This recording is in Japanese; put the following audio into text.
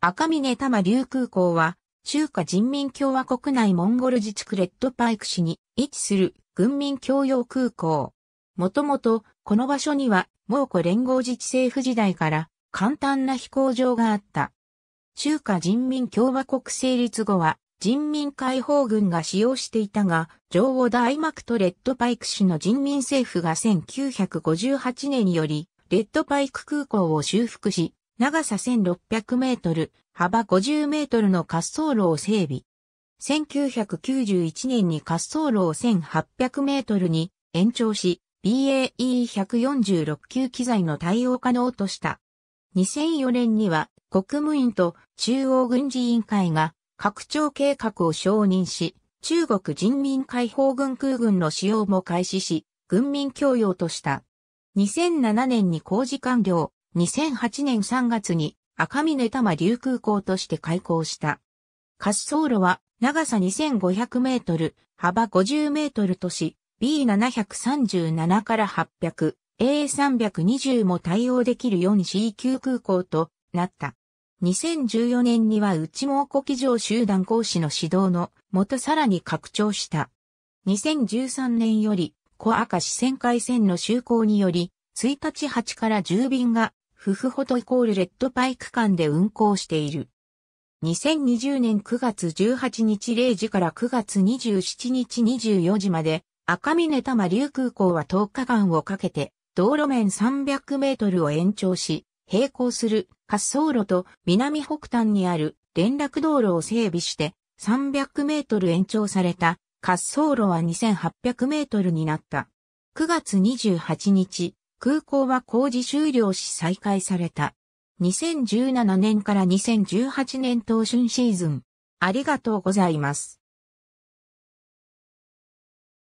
赤峰多摩流空港は、中華人民共和国内モンゴル自治区レッドパイク市に位置する軍民共用空港。もともと、この場所には、蒙古連合自治政府時代から、簡単な飛行場があった。中華人民共和国成立後は、人民解放軍が使用していたが、女王大幕とレッドパイク市の人民政府が1958年により、レッドパイク空港を修復し、長さ1600メートル、幅50メートルの滑走路を整備。1991年に滑走路を1800メートルに延長し、BAE146 級機材の対応可能とした。2004年には国務院と中央軍事委員会が拡張計画を承認し、中国人民解放軍空軍の使用も開始し、軍民供用とした。2007年に工事完了、2008年3月に赤峰玉流空港として開港した。滑走路は長さ2500メートル、幅50メートルとし、B737 から800、A320 も対応できる 4C 級空港となった。2014年には内蒙古機場集団講師の指導のもとさらに拡張した。2013年より小赤四川海線の就航により1日8から10便が、フフホトイコールレッドパイ区間で運行している。2020年9月18日0時から9月27日24時まで、赤峰多摩流空港は10日間をかけて、道路面300メートルを延長し、並行する滑走路と南北端にある連絡道路を整備して、300メートル延長された滑走路は2800メートルになった。9月28日、空港は工事終了し再開された。2017年から2018年当春シーズン。ありがとうございます。